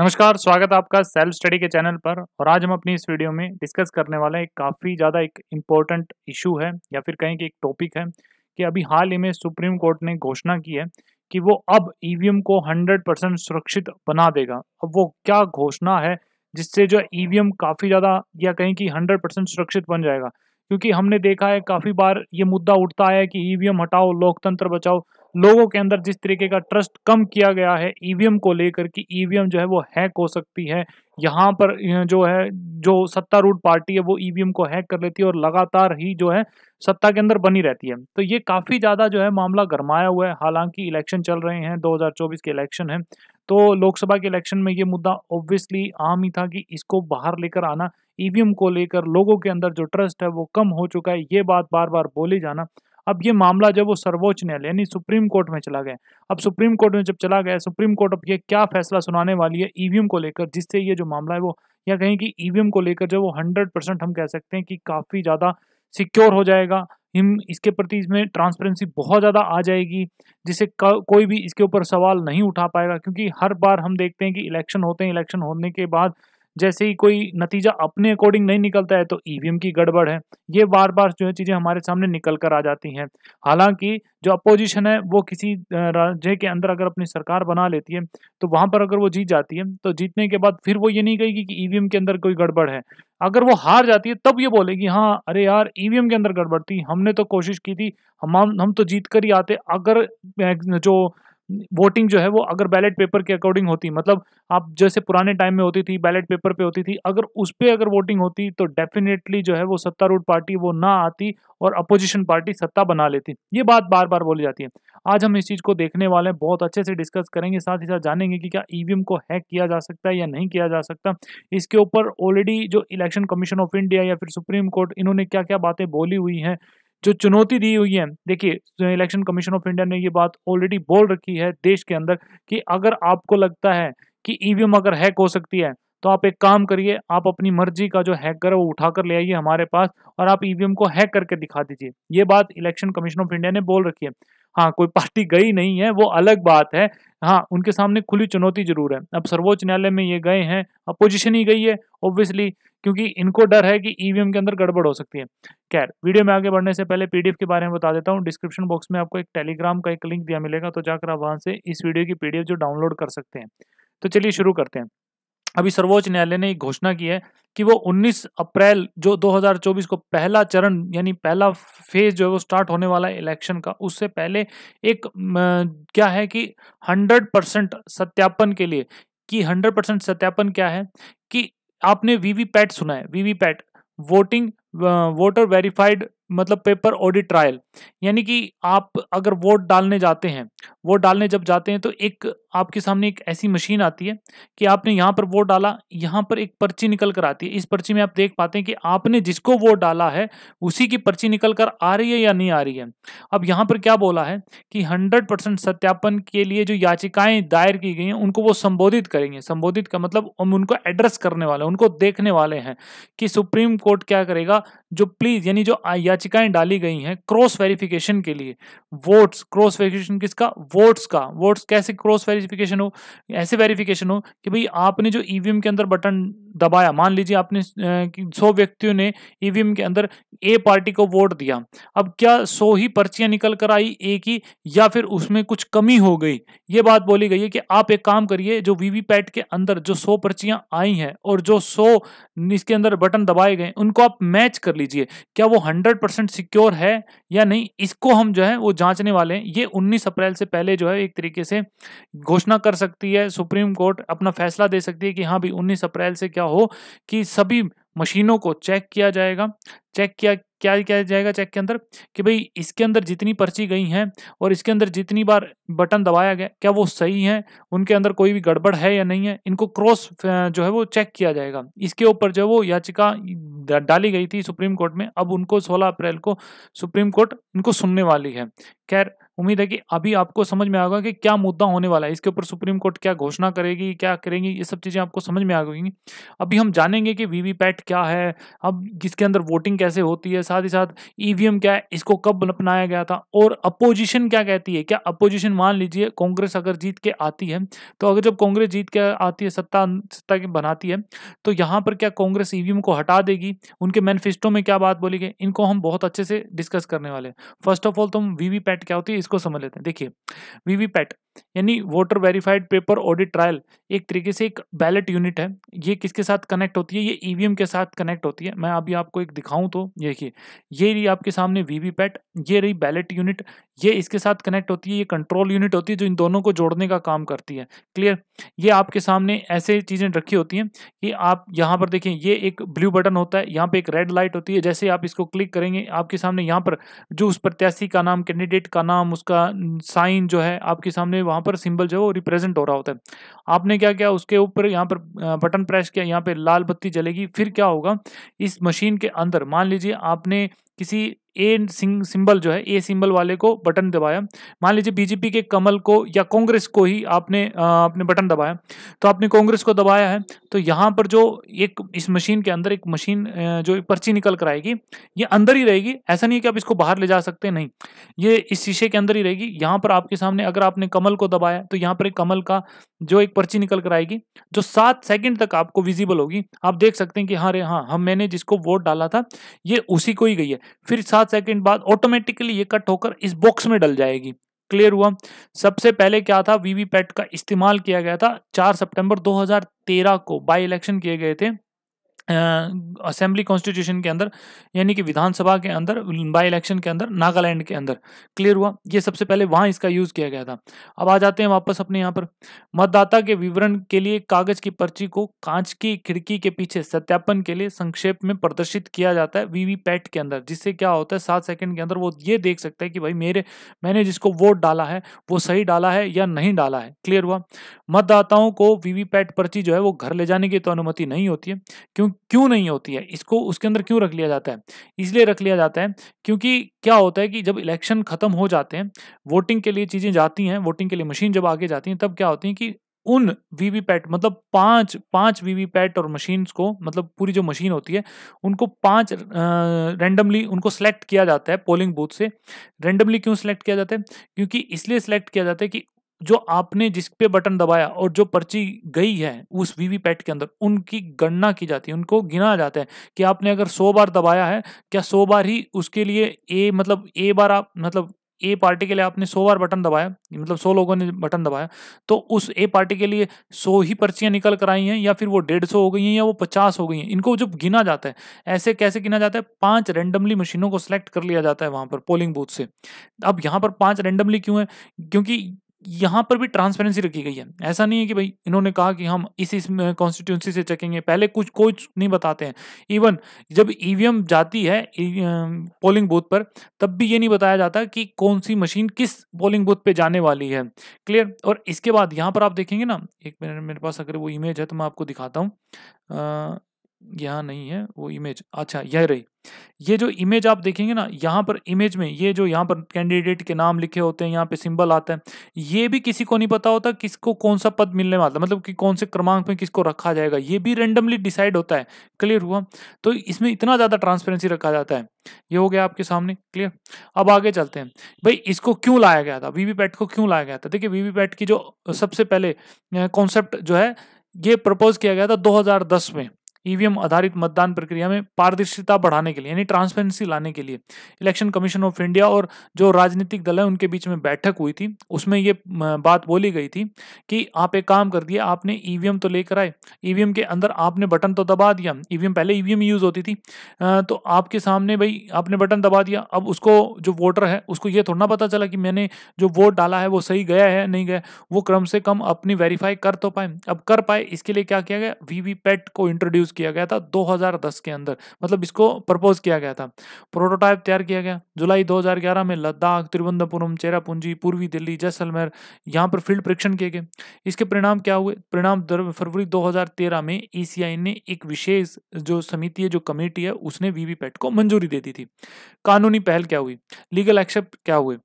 नमस्कार स्वागत है आपका सेल्फ स्टडी के चैनल पर और आज हम अपनी इस वीडियो में डिस्कस करने वाले एक काफ़ी ज़्यादा एक इम्पोर्टेंट इशू है या फिर कहें कि एक टॉपिक है कि अभी हाल ही में सुप्रीम कोर्ट ने घोषणा की है कि वो अब ईवीएम e को 100 परसेंट सुरक्षित बना देगा अब वो क्या घोषणा है जिससे जो ईवीएम e काफ़ी ज़्यादा या कहें कि हंड्रेड परसेंट सुरक्षित बन जाएगा क्योंकि हमने देखा है काफ़ी बार ये मुद्दा उठता है कि ईवीएम e हटाओ लोकतंत्र बचाओ लोगों के अंदर जिस तरीके का ट्रस्ट कम किया गया है ईवीएम e को लेकर कि ईवीएम e जो है वो हैक हो सकती है यहाँ पर जो है जो सत्तारूढ़ पार्टी है वो ईवीएम e को हैक कर लेती है और लगातार ही जो है सत्ता के अंदर बनी रहती है तो ये काफ़ी ज़्यादा जो है मामला गरमाया हुआ है हालांकि इलेक्शन चल रहे हैं 2024 के इलेक्शन है तो लोकसभा के इलेक्शन में ये मुद्दा ऑब्वियसली आम ही था कि इसको बाहर लेकर आना ईवीएम को लेकर लोगों के अंदर जो ट्रस्ट है वो कम हो चुका है ये बात बार बार बोली जाना अब ये मामला जब वो सर्वोच्च न्यायालय यानी सुप्रीम कोर्ट में चला गया अब सुप्रीम कोर्ट में जब चला गया सुप्रीम कोर्ट अब ये क्या फैसला सुनाने वाली है ईवीएम को लेकर जिससे ये जो मामला है वो या कहें कि ईवीएम को लेकर जब वो हंड्रेड परसेंट हम कह सकते हैं कि काफ़ी ज़्यादा सिक्योर हो जाएगा हम इसके प्रति इसमें ट्रांसपेरेंसी बहुत ज़्यादा आ जाएगी जिससे कोई भी इसके ऊपर सवाल नहीं उठा पाएगा क्योंकि हर बार हम देखते हैं कि इलेक्शन होते हैं इलेक्शन होने के बाद जैसे ही कोई नतीजा अपने अकॉर्डिंग नहीं निकलता है तो ईवीएम e की गड़बड़ है ये बार बार जो है चीज़ें हमारे सामने निकल कर आ जाती हैं हालांकि जो अपोजिशन है वो किसी राज्य के अंदर अगर अपनी सरकार बना लेती है तो वहाँ पर अगर वो जीत जाती है तो जीतने के बाद फिर वो ये नहीं कहेगी कि ईवीएम e के अंदर कोई गड़बड़ है अगर वो हार जाती है तब ये बोलेगी हाँ अरे यार ईवीएम e के अंदर गड़बड़ थी हमने तो कोशिश की थी हम हम तो जीत कर ही आते अगर जो वोटिंग जो है वो अगर बैलेट पेपर के अकॉर्डिंग होती मतलब आप जैसे पुराने टाइम में होती थी बैलेट पेपर पे होती थी अगर उस पर अगर वोटिंग होती तो डेफिनेटली जो है वो सत्तारूढ़ पार्टी वो ना आती और अपोजिशन पार्टी सत्ता बना लेती ये बात बार बार बोली जाती है आज हम इस चीज़ को देखने वाले हैं बहुत अच्छे से डिस्कस करेंगे साथ ही साथ जानेंगे कि क्या ईवीएम e को हैक किया जा सकता है या नहीं किया जा सकता इसके ऊपर ऑलरेडी जो इलेक्शन कमीशन ऑफ इंडिया या फिर सुप्रीम कोर्ट इन्होंने क्या क्या बातें बोली हुई हैं जो चुनौती दी हुई है देखिए इलेक्शन कमीशन ऑफ इंडिया ने ये बात ऑलरेडी बोल रखी है देश के अंदर कि अगर आपको लगता है कि ईवीएम e अगर हैक हो सकती है तो आप एक काम करिए आप अपनी मर्जी का जो हैकर है वो उठाकर ले आइए हमारे पास और आप ईवीएम e को हैक करके दिखा दीजिए ये बात इलेक्शन कमीशन ऑफ इंडिया ने बोल रखी है हाँ कोई पार्टी गई नहीं है वो अलग बात है हाँ उनके सामने खुली चुनौती जरूर है अब सर्वोच्च न्यायालय में ये गए हैं अपोजिशन ही गई है ऑब्वियसली क्योंकि इनको डर है कि ईवीएम e के अंदर गड़बड़ हो सकती है खैर वीडियो में आगे बढ़ने से पहले पीडीएफ के बारे में बता देता हूँ डिस्क्रिप्शन बॉक्स में आपको एक टेलीग्राम का एक लिंक दिया मिलेगा तो जाकर आप वहाँ से इस वीडियो की पीडीएफ जो डाउनलोड कर सकते हैं तो चलिए शुरू करते हैं अभी सर्वोच्च न्यायालय ने घोषणा की है कि वो 19 अप्रैल जो 2024 को पहला चरण यानी पहला फेज जो है वो स्टार्ट होने वाला है इलेक्शन का उससे पहले एक क्या है कि 100 परसेंट सत्यापन के लिए कि 100 परसेंट सत्यापन क्या है कि आपने वीवीपैट सुना है वीवीपैट वोटिंग वोटर वेरीफाइड मतलब पेपर ऑडिट ट्रायल यानी कि आप अगर वोट डालने जाते हैं वोट डालने जब जाते हैं तो एक आपके सामने एक ऐसी मशीन आती है कि आपने यहाँ पर वोट डाला यहाँ पर एक पर्ची निकल कर आती है इस पर्ची में आप देख पाते हैं कि आपने जिसको वोट डाला है उसी की पर्ची निकल कर आ रही है या नहीं आ रही है अब यहाँ पर क्या बोला है कि हंड्रेड परसेंट सत्यापन के लिए जो याचिकाएं दायर की गई हैं उनको वो संबोधित करेंगे संबोधित का मतलब हम उनको एड्रेस करने वाले उनको देखने वाले हैं कि सुप्रीम कोर्ट क्या करेगा जो प्लीज यानी जो याचिकाएं डाली गई हैं क्रॉस वेरिफिकेशन के लिए वोट्स क्रॉस वेरिफिकेशन किसका वोट्स का वोट्स कैसे क्रॉस वेरिफिकेशन वेरिफिकेशन हो ऐसे वेरिफिकेशन हो कि भाई आपने जो ईवीएम e के अंदर बटन दबाया मान लीजिए आपने सौ व्यक्तियों ने ईवीएम e के अंदर ए पार्टी को वोट दिया अब क्या सौ ही पर्चियां निकल कर आई ए की या फिर उसमें कुछ कमी हो गई ये बात बोली गई है कि आप एक काम करिए जो वीवीपैट के अंदर जो सौ पर्चियां आई हैं और जो सौ इसके अंदर बटन दबाए गए उनको आप मैच कर लीजिए क्या वो हंड्रेड परसेंट सिक्योर है या नहीं इसको हम जो है वो जांचने वाले हैं ये उन्नीस अप्रैल से पहले जो है एक तरीके से घोषणा कर सकती है सुप्रीम कोर्ट अपना फैसला दे सकती है कि हाँ भाई उन्नीस अप्रैल से क्या क्या हो कि सभी मशीनों को चेक किया जाएगा चेक किया क्या किया जाएगा चेक के अंदर कि भाई इसके अंदर जितनी पर्ची गई हैं और इसके अंदर जितनी बार बटन दबाया गया क्या वो सही है उनके अंदर कोई भी गड़बड़ है या नहीं है इनको क्रॉस जो है वो चेक किया जाएगा इसके ऊपर जो वो याचिका डाली गई थी सुप्रीम कोर्ट में अब उनको सोलह अप्रैल को सुप्रीम कोर्ट इनको सुनने वाली है खैर उम्मीद है कि अभी आपको समझ में आएगा कि क्या मुद्दा होने वाला है इसके ऊपर सुप्रीम कोर्ट क्या घोषणा करेगी क्या करेंगी ये सब चीज़ें आपको समझ में आ गई अभी हम जानेंगे कि वीवीपैट क्या है अब किसके अंदर वोटिंग कैसे होती है साथ ही साथ ईवीएम क्या है इसको कब अपनाया गया था और अपोजिशन क्या कहती है क्या अपोजिशन मान लीजिए कांग्रेस अगर जीत के आती है तो अगर जब कांग्रेस जीत के आती है सत्ता सत्ता की बनाती है तो यहाँ पर क्या कांग्रेस ईवीएम को हटा देगी उनके मैनिफेस्टो में क्या बात बोली गई इनको हम बहुत अच्छे से डिस्कस करने वाले हैं फर्स्ट ऑफ ऑल तो हम वीवीपैट क्या होती है इसको समझ लेते हैं देखिए वीवीपैट यानी voter verified paper audit trial एक तरीके से एक बैलेट यूनिट है ये किसके साथ कनेक्ट होती है ये ईवीएम e के साथ कनेक्ट होती है मैं अभी आपको एक दिखाऊं तो देखिए ये रही आपके सामने वीवीपैट ये रही बैलेट यूनिट ये इसके साथ कनेक्ट होती है ये कंट्रोल यूनिट होती है जो इन दोनों को जोड़ने का काम करती है क्लियर ये आपके सामने ऐसे चीज़ें रखी होती हैं कि आप यहाँ पर देखें ये एक ब्लू बटन होता है यहाँ पर एक रेड लाइट होती है जैसे आप इसको क्लिक करेंगे आपके सामने यहाँ पर जो उस प्रत्याशी का नाम कैंडिडेट का नाम उसका साइन जो है आपके सामने वहाँ पर सिंबल जो है वो रिप्रेजेंट हो रहा होता है आपने क्या किया उसके ऊपर यहाँ पर बटन प्रेस किया यहाँ पे लाल बत्ती जलेगी फिर क्या होगा इस मशीन के अंदर मान लीजिए आपने किसी ए सिंबल जो है ए सिंबल वाले को बटन दबाया मान लीजिए बीजेपी के कमल को या कांग्रेस को ही आपने आपने बटन दबाया तो आपने कांग्रेस को दबाया है तो यहाँ पर जो एक इस मशीन के अंदर एक मशीन जो पर्ची निकल कर आएगी ये अंदर ही रहेगी ऐसा नहीं है कि आप इसको बाहर ले जा सकते नहीं ये इस शीशे के अंदर ही रहेगी यहाँ पर आपके सामने अगर आपने कमल को दबाया तो यहाँ पर एक कमल का जो एक पर्ची निकल कर आएगी जो सात सेकेंड तक आपको विजिबल होगी आप देख सकते हैं कि हाँ रे हाँ हम मैंने जिसको वोट डाला था ये उसी को ही गई है फिर सात पांच सेकंड बाद ऑटोमेटिकली ये कट होकर इस बॉक्स में डल जाएगी क्लियर हुआ सबसे पहले क्या था वीवीपैट का इस्तेमाल किया गया था चार सितंबर 2013 को बाई इलेक्शन किए गए थे असेंबली कॉन्स्टिट्यूशन के अंदर यानी कि विधानसभा के अंदर बाई इलेक्शन के अंदर नागालैंड के अंदर क्लियर हुआ ये सबसे पहले वहाँ इसका यूज़ किया गया था अब आ जाते हैं वापस अपने यहाँ पर मतदाता के विवरण के लिए कागज की पर्ची को कांच की खिड़की के पीछे सत्यापन के लिए संक्षेप में प्रदर्शित किया जाता है वीवीपैट के अंदर जिससे क्या होता है सात सेकेंड के अंदर वो ये देख सकता है कि भाई मेरे मैंने जिसको वोट डाला है वो सही डाला है या नहीं डाला है क्लियर हुआ मतदाताओं को वीवीपैट पर्ची जो है वो घर ले जाने की तो अनुमति नहीं होती है क्योंकि क्यों नहीं होती है इसको उसके अंदर क्यों रख लिया जाता है इसलिए रख लिया जाता है क्योंकि क्या होता है कि जब इलेक्शन खत्म हो जाते हैं वोटिंग के लिए चीज़ें जाती हैं वोटिंग के लिए मशीन जब आगे जाती हैं तब क्या होती है कि उन वीवीपैट मतलब पांच पांच वीवीपैट और मशीन्स को मतलब पूरी जो मशीन होती है उनको पांच रैंडमली उनको सिलेक्ट किया जाता है पोलिंग बूथ से रैंडमली क्यों सिलेक्ट किया जाता है क्योंकि इसलिए सिलेक्ट किया जाता है कि जो आपने जिस पे बटन दबाया और जो पर्ची गई है उस वीवीपैट के अंदर उनकी गणना की जाती है उनको गिना जाता है कि आपने अगर सौ बार दबाया है क्या सौ बार ही उसके लिए ए मतलब ए बार आप मतलब ए पार्टी के लिए आपने सौ बार बटन दबाया मतलब सौ लोगों ने बटन दबाया तो उस ए पार्टी के लिए सौ ही पर्चियां निकल कर आई हैं या फिर वो डेढ़ सौ हो गई हैं या वो पचास हो गई हैं इनको जब गिना जाता है ऐसे कैसे गिना जाता है पांच रैंडमली मशीनों को सिलेक्ट कर लिया जाता है वहां पर पोलिंग बूथ से अब यहाँ पर पांच रेंडमली क्यों है क्योंकि यहाँ पर भी ट्रांसपेरेंसी रखी गई है ऐसा नहीं है कि भाई इन्होंने कहा कि हम इस इस कॉन्स्टिट्यूंसी से चेकेंगे पहले कुछ कोई नहीं बताते हैं इवन जब ईवीएम e जाती है पोलिंग e, बूथ पर तब भी ये नहीं बताया जाता कि कौन सी मशीन किस पोलिंग बूथ पे जाने वाली है क्लियर और इसके बाद यहाँ पर आप देखेंगे ना एक मिनट मेरे पास अगर वो इमेज है तो मैं आपको दिखाता हूँ यहाँ नहीं है वो इमेज अच्छा यह रही ये जो इमेज आप देखेंगे ना यहाँ पर इमेज में ये जो यहाँ पर कैंडिडेट के नाम लिखे होते हैं यहाँ पे सिंबल आता है ये भी किसी को नहीं पता होता किसको कौन सा पद मिलने वाला मतलब कि कौन से क्रमांक में किसको रखा जाएगा ये भी रेंडमली डिसाइड होता है क्लियर हुआ तो इसमें इतना ज़्यादा ट्रांसपेरेंसी रखा जाता है ये हो गया आपके सामने क्लियर अब आगे चलते हैं भाई इसको क्यों लाया गया था वीवीपैट को क्यों लाया गया था देखिए वीवीपैट की जो सबसे पहले कॉन्सेप्ट जो है ये प्रपोज किया गया था दो में ईवीएम आधारित मतदान प्रक्रिया में पारदर्शिता बढ़ाने के लिए यानी ट्रांसपेरेंसी लाने के लिए इलेक्शन कमीशन ऑफ इंडिया और जो राजनीतिक दल है उनके बीच में बैठक हुई थी उसमें ये बात बोली गई थी कि आप एक काम कर दिए आपने ईवीएम तो लेकर आए ईवीएम के अंदर आपने बटन तो दबा दिया ईवीएम पहले ईवीएम यूज होती थी तो आपके सामने भाई आपने बटन दबा दिया अब उसको जो वोटर है उसको ये थोड़ा ना पता चला कि मैंने जो वोट डाला है वो सही गया है नहीं गया वो क्रम से कम अपनी वेरीफाई कर तो पाए अब कर पाए इसके लिए क्या किया गया वीवीपैट को इंट्रोड्यूस किया गया था 2010 के अंदर मतलब इसको प्रपोज किया गया था प्रोटोटाइप तैयार किया गया जुलाई 2011 में लद्दाख तिरुवनंतपुरम चेरापूंजी पूर्वी दिल्ली जैसलमेर यहाँ पर फील्ड परीक्षण किए गए इसके परिणाम क्या हुए परिणाम फरवरी दो में ई e ने एक विशेष जो समिति है जो कमेटी है उसने वीवीपैट को मंजूरी दे दी थी कानूनी पहल क्या हुई लीगल एक्शन क्या हुए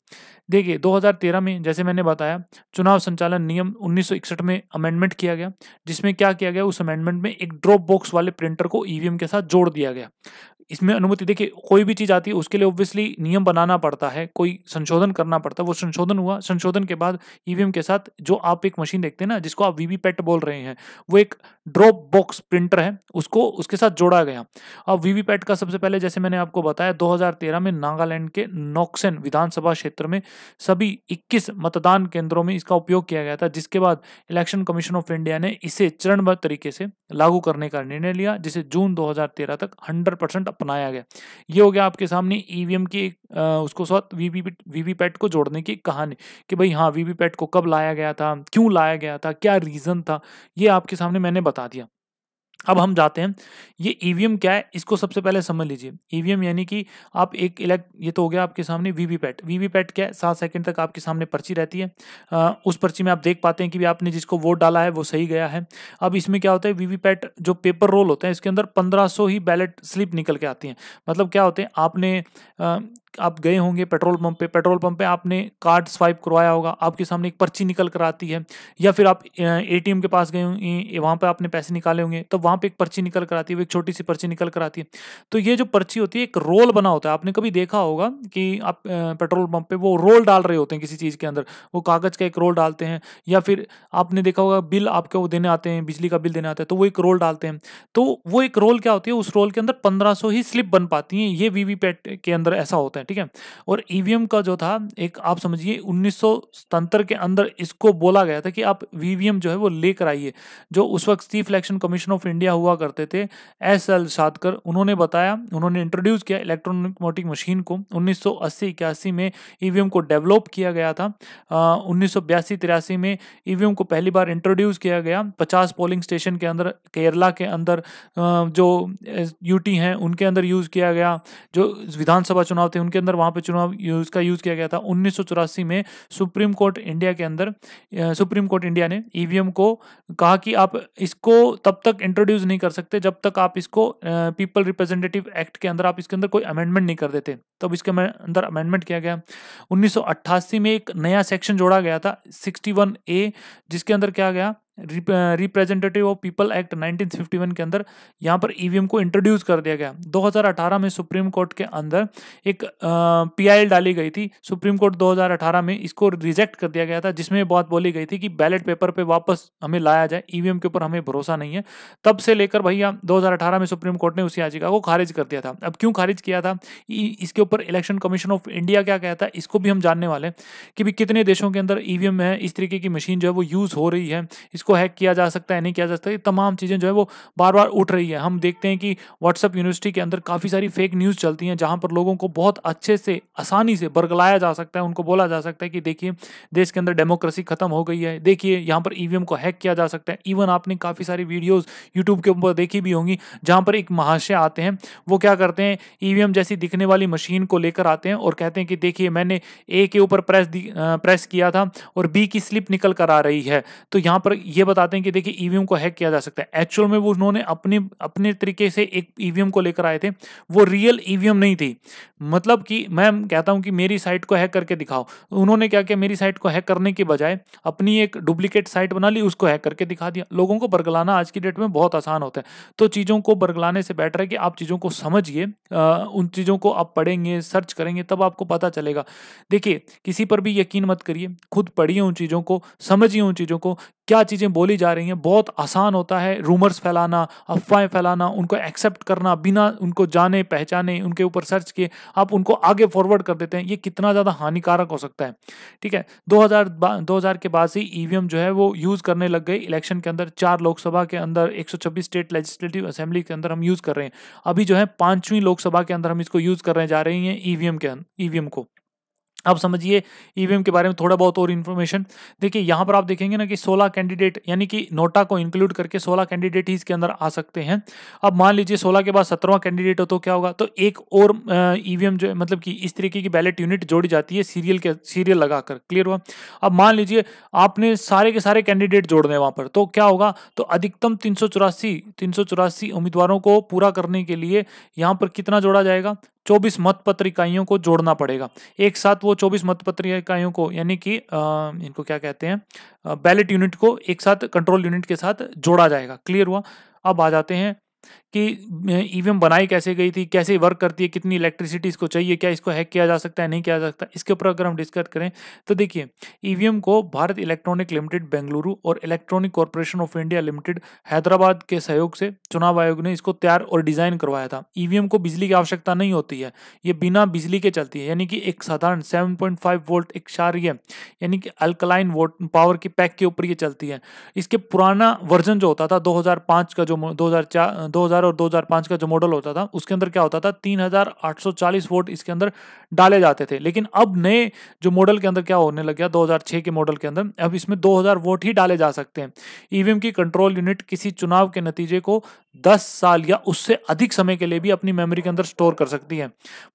देखिए 2013 में जैसे मैंने बताया चुनाव संचालन नियम 1961 में अमेंडमेंट किया गया जिसमें क्या किया गया उस अमेंडमेंट में एक ड्रॉप बॉक्स वाले प्रिंटर को ईवीएम e के साथ जोड़ दिया गया इसमें अनुमति देखिए कोई भी चीज़ आती है उसके लिए ऑब्वियसली नियम बनाना पड़ता है कोई संशोधन करना पड़ता है वो संशोधन हुआ संशोधन के बाद ईवीएम e के साथ जो आप एक मशीन देखते हैं ना जिसको आप वीवीपैट बोल रहे हैं वो एक ड्रॉप बॉक्स प्रिंटर है उसको उसके साथ जोड़ा गया अब वीवीपैट का सबसे पहले जैसे मैंने आपको बताया दो में नागालैंड के नॉक्सन विधानसभा क्षेत्र में सभी इक्कीस मतदान केंद्रों में इसका उपयोग किया गया था जिसके बाद इलेक्शन कमीशन ऑफ इंडिया ने इसे चरणबद्ध तरीके से लागू करने का निर्णय लिया जिसे जून 2013 तक 100 परसेंट अपनाया गया ये हो गया आपके सामने ईवीएम e की उसको साथ वीवीपैट को जोड़ने की कहानी कि भाई हाँ वीवीपैट को कब लाया गया था क्यों लाया गया था क्या रीज़न था ये आपके सामने मैंने बता दिया अब हम जाते हैं ये ईवीएम e क्या है इसको सबसे पहले समझ लीजिए ईवीएम e यानी कि आप एक इलेक्ट ये तो हो गया आपके सामने वीवीपैट वीवीपैट क्या है सात सेकंड तक आपके सामने पर्ची रहती है आ, उस पर्ची में आप देख पाते हैं कि आपने जिसको वोट डाला है वो सही गया है अब इसमें क्या होता है वीवीपैट जो पेपर रोल होते हैं इसके अंदर पंद्रह ही बैलेट स्लिप निकल के आती हैं मतलब क्या होते हैं आपने आ, आप गए होंगे पेट्रोल पंप पे पेट्रोल पंप पे आपने कार्ड स्वाइप करवाया होगा आपके सामने एक पर्ची निकल कर आती है या फिर आप एटीएम के पास गए होंगे वहाँ पे आपने पैसे निकाले होंगे तो वहाँ पे एक पर्ची निकल कर आती है एक छोटी सी पर्ची निकल कर आती है तो ये जो पर्ची होती है एक रोल बना होता है आपने कभी देखा होगा कि आप पेट्रोल पंप पे वो रोल डाल रहे होते हैं किसी चीज़ के अंदर वो कागज़ का एक रोल डालते हैं या फिर आपने देखा होगा बिल आपके वो देने आते हैं बिजली का बिल देने आता है तो वो एक रोल डालते हैं तो वो एक रोल क्या होती है उस रोल के अंदर पंद्रह ही स्लिप बन पाती हैं ये वीवीपैट के अंदर ऐसा होता है हैं ठीक है और ईवीएम e का जो था एक आप समझिए उन्नीस के अंदर इसको बोला गया था कि आप वीवीएम जो है वो लेकर आइए जो उस वक्त chief election commission of India हुआ करते थे एस एल सातकर उन्होंने बताया उन्होंने इंट्रोड्यूस किया इलेक्ट्रॉनिक वोटिंग मशीन को उन्नीस सौ में ईवीएम e को डेवलप किया गया था उन्नीस सौ में ईवीएम e को पहली बार इंट्रोड्यूस किया गया पचास पोलिंग स्टेशन के अंदर केरला के अंदर जो यूटी हैं उनके अंदर यूज़ किया गया जो विधानसभा चुनाव थे उनके अंदर वहाँ पे चुनाव उसका यूज़ किया गया था उन्नीस में सुप्रीम कोर्ट इंडिया के अंदर सुप्रीम कोर्ट इंडिया ने ईवीएम e को कहा कि आप इसको तब तक इंट्रोड्यूस नहीं कर सकते जब तक आप इसको पीपल रिप्रेजेंटेटिव एक्ट के अंदर आप इसके अंदर कोई अमेंडमेंट नहीं कर देते तब इसके अंदर अमेंडमेंट किया गया 1988 में एक नया सेक्शन जोड़ा गया था 61 ए जिसके अंदर क्या गया रिप्रेजेंटेटिव ऑफ पीपल एक्ट 1951 के अंदर यहाँ पर ईवीएम e को इंट्रोड्यूस कर दिया गया 2018 में सुप्रीम कोर्ट के अंदर एक पीआईएल डाली गई थी सुप्रीम कोर्ट 2018 में इसको रिजेक्ट कर दिया गया था जिसमें बात बोली गई थी कि बैलेट पेपर पे वापस हमें लाया जाए ईवीएम e के ऊपर हमें भरोसा नहीं है तब से लेकर भैया दो में सुप्रीम कोर्ट ने उस याचिका को खारिज कर दिया था अब क्यों खारिज किया था इसके ऊपर इलेक्शन कमीशन ऑफ इंडिया क्या कहता है इसको भी हम जानने वाले कि भी कितने देशों के अंदर ईवीएम e है इस तरीके की मशीन जो है वो यूज़ हो रही है इसको इसको हैक किया जा सकता है नहीं किया जा सकता ये तमाम चीज़ें जो है वो बार बार उठ रही है हम देखते हैं कि व्हाट्सअप यूनिवर्सिटी के अंदर काफ़ी सारी फेक न्यूज़ चलती हैं जहाँ पर लोगों को बहुत अच्छे से आसानी से बरगलाया जा सकता है उनको बोला जा सकता है कि देखिए देश के अंदर डेमोक्रेसी खत्म हो गई है देखिए यहाँ पर ई e को हैक किया जा सकता है इवन आपने काफ़ी सारी वीडियोज यूट्यूब के ऊपर देखी भी होंगी जहाँ पर एक महाशय आते हैं वो क्या करते हैं ई e जैसी दिखने वाली मशीन को लेकर आते हैं और कहते हैं कि देखिए मैंने ए के ऊपर प्रेस प्रेस किया था और बी की स्लिप निकल कर आ रही है तो यहाँ पर ये बताते हैं कि देखिए ईवीएम e को हैक किया जा सकता है एक्चुअल में वो उन्होंने अपने अपने तरीके से एक ईवीएम e को लेकर आए थे वो रियल ईवीएम e नहीं थी मतलब कि मैं कहता हूं कि मेरी साइट को हैक करके दिखाओ उन्होंने क्या किया मेरी साइट को हैक करने के बजाय अपनी एक डुप्लीकेट साइट बना ली उसको हैक करके दिखा दिया लोगों को बरगलाना आज की डेट में बहुत आसान होता है तो चीज़ों को बरगलाने से बेटर है कि आप चीज़ों को समझिए उन चीज़ों को आप पढ़ेंगे सर्च करेंगे तब आपको पता चलेगा देखिए किसी पर भी यकीन मत करिए खुद पढ़िए उन चीज़ों को समझिए उन चीज़ों को क्या चीज़ें बोली जा रही हैं बहुत आसान होता है रूमर्स फैलाना अफवाहें फैलाना उनको एक्सेप्ट करना बिना उनको जाने पहचाने उनके ऊपर सर्च किए आप उनको आगे फॉरवर्ड कर देते हैं ये कितना ज़्यादा हानिकारक हो सकता है ठीक है 2000 2000 के बाद से ईवीएम e जो है वो यूज़ करने लग गई इलेक्शन के अंदर चार लोकसभा के अंदर एक स्टेट लेजिस्लेटिव असेंबली के अंदर हम यूज़ कर रहे हैं अभी जो है पांचवी लोकसभा के अंदर हम इसको यूज़ करने जा रहे हैं ईवीएम e के ईवीएम e को अब समझिए ईवीएम e के बारे में थोड़ा बहुत और इन्फॉर्मेशन देखिए यहाँ पर आप देखेंगे ना कि 16 कैंडिडेट यानी कि नोटा को इंक्लूड करके 16 कैंडिडेट ही इसके अंदर आ सकते हैं अब मान लीजिए 16 के बाद सत्रहवा कैंडिडेट हो तो क्या होगा तो एक और ईवीएम e जो मतलब कि इस तरीके की बैलेट यूनिट जोड़ी जाती है सीरियल के सीरियल लगाकर क्लियर हुआ अब मान लीजिए आपने सारे के सारे कैंडिडेट जोड़ने वहाँ पर तो क्या होगा तो अधिकतम तीन सौ उम्मीदवारों को पूरा करने के लिए यहाँ पर कितना जोड़ा जाएगा 24 मतपत्र इकाइयों को जोड़ना पड़ेगा एक साथ वो 24 मतपत्र इकाइयों को यानी कि इनको क्या कहते हैं बैलेट यूनिट को एक साथ कंट्रोल यूनिट के साथ जोड़ा जाएगा क्लियर हुआ अब आ जाते हैं कि ईवीएम e बनाई कैसे गई थी कैसे वर्क करती है कितनी इलेक्ट्रिसिटी इसको चाहिए क्या इसको हैक किया जा सकता है नहीं किया जा सकता इसके ऊपर अगर हम डिस्कस करें तो देखिए ईवीएम e को भारत इलेक्ट्रॉनिक लिमिटेड बेंगलुरु और electronic corporation of India limited Hyderabad के सहयोग से चुनाव आयोग ने इसको तैयार और डिजाइन करवाया था ईवीएम e को बिजली की आवश्यकता नहीं होती है ये बिना बिजली के चलती है यानी कि एक साधारण सेवन वोल्ट एक यानी कि अल्कलाइन वोट पावर की पैक के ऊपर ये चलती है इसके पुराना वर्जन जो होता था दो का जो दो हजार 2000 और 2005 का जो मॉडल होता था उसके अंदर क्या होता था 3840 वोट इसके अंदर डाले जाते थे लेकिन अब नए जो मॉडल के अंदर क्या होने लग गया 2006 के मॉडल के अंदर अब इसमें 2000 वोट ही डाले जा सकते हैं ईवीएम e की कंट्रोल यूनिट किसी चुनाव के नतीजे को 10 साल या उससे अधिक समय के लिए भी अपनी मेमोरी के अंदर स्टोर कर सकती है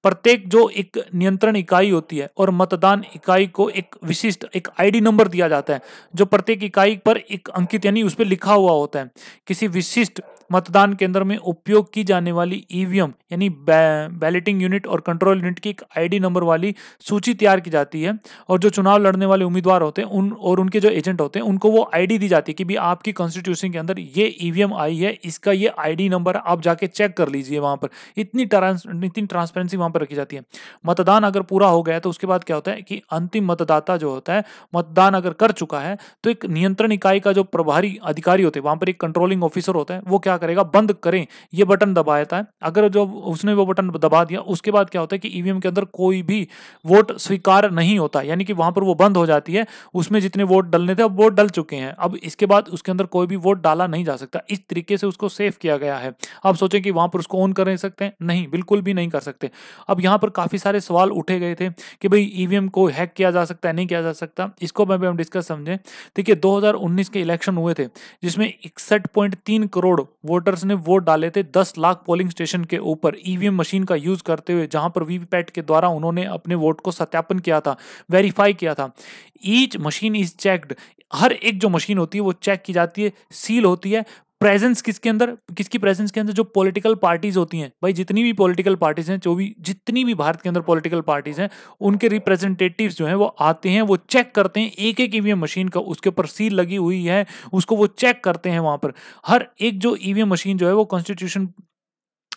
प्रत्येक जो एक नियंत्रण इकाई होती है और मतदान इकाई को एक विशिष्ट एक आईडी नंबर दिया जाता है जो प्रत्येक इकाई पर एक अंकित यानी उस पर लिखा हुआ होता है किसी विशिष्ट मतदान केंद्र में उपयोग की जाने वाली ईवीएम यानी बैलेटिंग यूनिट और कंट्रोल यूनिट की एक आईडी नंबर वाली सूची तैयार की जाती है और जो चुनाव लड़ने वाले उम्मीदवार होते हैं उन और उनके जो एजेंट होते हैं उनको वो आईडी दी जाती है कि भी आपकी कॉन्स्टिट्यूशन के अंदर ये ईवीएम आई है इसका ये आईडी नंबर आप जाके चेक कर लीजिए वहां पर इतनी इतनी ट्रांसपेरेंसी वहां पर रखी जाती है मतदान अगर पूरा हो गया तो उसके बाद क्या होता है कि अंतिम मतदाता जो होता है मतदान अगर कर चुका है तो एक नियंत्रण इकाई का जो प्रभारी अधिकारी होते हैं वहां पर एक कंट्रोलिंग ऑफिसर होता है वो क्या क्या करेगा बंद करें ये बटन दबाता है अगर जो उसने वो बटन दबा दिया उसके बाद क्या होता है कि ईवीएम के अंदर कोई भी वोट स्वीकार नहीं होता यानी कि वहां पर वो बंद हो जाती है उसमें जितने वोट डलने थे अब वोट डल चुके हैं अब इसके बाद उसके अंदर कोई भी वोट डाला नहीं जा सकता इस तरीके से उसको सेफ किया गया है आप सोचें कि वहां पर उसको ऑन कर सकते हैं नहीं बिल्कुल भी नहीं कर सकते अब यहां पर काफी सारे सवाल उठे गए थे कि भाई ईवीएम को हैक किया जा सकता है नहीं किया जा सकता इसको मैं हम डिस्कस समझें देखिए 2019 के इलेक्शन हुए थे जिसमें इकसठ करोड़ वोटर्स ने वोट डाले थे दस लाख पोलिंग स्टेशन के ऊपर ईवीएम मशीन का यूज करते हुए जहां पर वीवीपैट के द्वारा उन्होंने अपने वोट को सत्यापन किया था वेरीफाई किया था ईच मशीन इज चेक्ड हर एक जो मशीन होती है वो चेक की जाती है सील होती है प्रेजेंस किसके अंदर किसकी प्रेजेंस के अंदर जो पॉलिटिकल पार्टीज होती हैं भाई जितनी भी पॉलिटिकल पार्टीज हैं जो भी जितनी भी भारत के अंदर पॉलिटिकल पार्टीज हैं उनके रिप्रेजेंटेटिव जो हैं वो आते हैं वो चेक करते हैं एक एक ईवीएम e मशीन का उसके ऊपर सील लगी हुई है उसको वो चेक करते हैं वहां पर हर एक जो ईवीएम e मशीन जो है वो कॉन्स्टिट्यूशन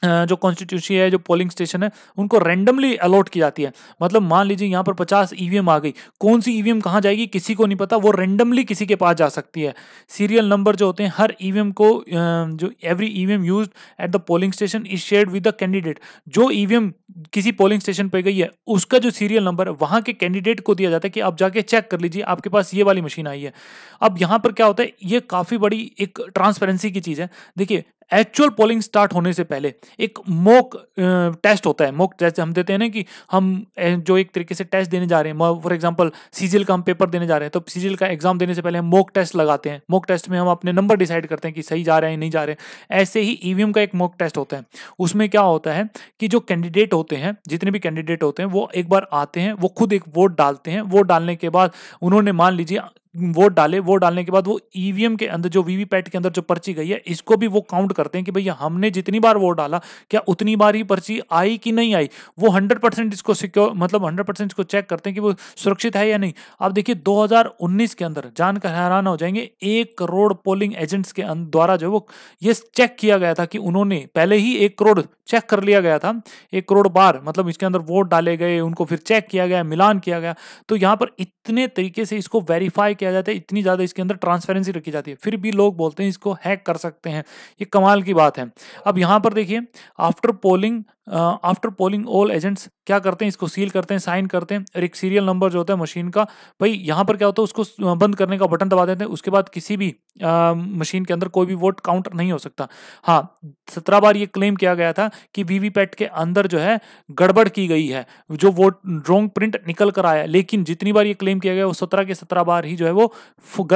जो कॉन्स्टिट्यूशन है जो पोलिंग स्टेशन है उनको रैंडमली अलॉट की जाती है मतलब मान लीजिए यहाँ पर पचास ईवीएम e आ गई कौन सी ईवीएम e कहाँ जाएगी किसी को नहीं पता वो रैंडमली किसी के पास जा सकती है सीरियल नंबर जो होते हैं हर ईवीएम e को जो every EVM use at the polling station is share with the candidate जो ईवीएम किसी पोलिंग स्टेशन पर गई है उसका जो सीरियल नंबर है वहाँ के कैंडिडेट को दिया जाता है कि आप जाके चेक कर लीजिए आपके पास ये वाली मशीन आई है अब यहाँ पर क्या होता है ये काफ़ी बड़ी एक ट्रांसपेरेंसी की चीज़ है देखिए एक्चुअल पोलिंग स्टार्ट होने से पहले एक मोक टेस्ट होता है मोक टेस्ट हम देते हैं ना कि हम जो एक तरीके से टेस्ट देने जा रहे हैं फॉर एग्जाम्पल सीजीएल का हम पेपर देने जा रहे हैं तो सीजीएल का एग्जाम देने से पहले हम मोक टेस्ट लगाते हैं मोक टेस्ट में हम अपने नंबर डिसाइड करते हैं कि सही जा रहे हैं नहीं जा रहे हैं ऐसे ही ईवीएम e का एक मोक टेस्ट होता है उसमें क्या होता है कि जो कैंडिडेट होते हैं जितने भी कैंडिडेट होते हैं वो एक बार आते हैं वो खुद एक वोट डालते हैं वोट डालने के बाद उन्होंने मान लीजिए वोट डाले वोट डालने के बाद वो ईवीएम e के अंदर जो वीवीपैट के अंदर जो पर्ची गई है इसको भी वो काउंट करते हैं कि भैया हमने जितनी बार वोट डाला क्या उतनी बार ही पर्ची आई कि नहीं आई वो हंड्रेड परसेंट इसको सिक्योर मतलब हंड्रेड परसेंट इसको चेक करते हैं कि वो सुरक्षित है या नहीं आप देखिए 2019 के अंदर जानकर हैरान हो जाएंगे एक करोड़ पोलिंग एजेंट्स के द्वारा जो वो ये चेक किया गया था कि उन्होंने पहले ही एक करोड़ चेक कर लिया गया था एक करोड़ बार मतलब इसके अंदर वोट डाले गए उनको फिर चेक किया गया मिलान किया गया तो यहाँ पर इतने तरीके से इसको वेरीफाई किया किया जाता है इतनी ज़्यादा इसके अंदर ट्रांसपेरेंसी रखी जाती है फिर भी लोग बोलते हैं इसको हैक कर सकते हैं ये कमाल की बात है अब यहाँ पर देखिए after polling after polling all agents क्या करते हैं इसको सील करते हैं साइन करते हैं और एक सीरियल नंबर जो होता है मशीन का भाई यहाँ पर क्या होता है उसको uh, बंद करने का बटन दबा देते हैं उसके बाद किसी भी आ, uh, मशीन के अंदर कोई भी वोट काउंट नहीं हो सकता हाँ सत्रह बार ये क्लेम किया गया था कि वीवीपैट के अंदर जो है गड़बड़ की गई है जो वोट ड्रॉन्ग प्रिंट निकल कर आया लेकिन जितनी बार ये क्लेम किया गया वो सत्रह के सत्रह बार ही जो है वो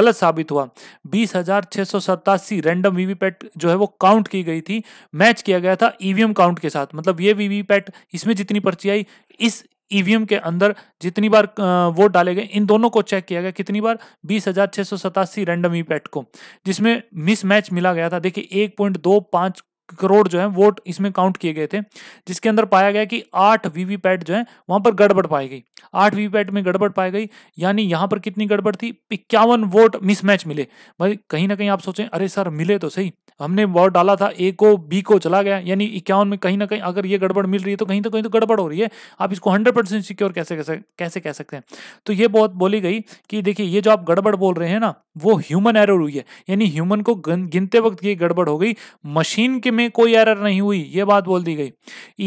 गलत साबित हुआ बीस हजार छह सौ सतासी रैंडम वीवीपैट जो है वो काउंट की गई थी मैच किया गया था ईवीएम e काउंट के साथ मतलब ये वीवीपैट इसमें जितनी पर्ची आई इस ईवीएम e के अंदर जितनी बार वोट डाले गए इन दोनों को चेक किया गया कितनी बार बीस हजार छह सौ सतासी रैंडम ईपैट e को जिसमें मिसमैच मिला गया था देखिए एक पॉइंट दो पांच करोड़ जो है वोट इसमें काउंट किए गए थे जिसके अंदर पाया गया कि आठ वीवीपैट जो है वहां पर गड़बड़ पाई गई आठ वीवीपैट में गड़बड़ पाई गई यानी यहां पर कितनी गड़बड़ थी इक्यावन वोट मिसमैच मिले भाई कहीं ना कहीं आप सोचें अरे सर मिले तो सही हमने वॉट डाला था ए को बी को चला गया यानी इक्यावन में कहीं ना कहीं अगर ये गड़बड़ मिल रही है तो कहीं तो कहीं तो गड़बड़ हो रही है आप इसको हंड्रेड परसेंट सिक्योर कैसे कैसे कैसे कह सकते हैं तो ये बहुत बोली गई कि देखिए ये जो आप गड़बड़ बोल रहे हैं ना वो ह्यूमन एरर हुई है यानी ह्यूमन को गिनते वक्त ये गड़बड़ हो गई मशीन के में कोई एरर नहीं हुई ये बात बोल दी गई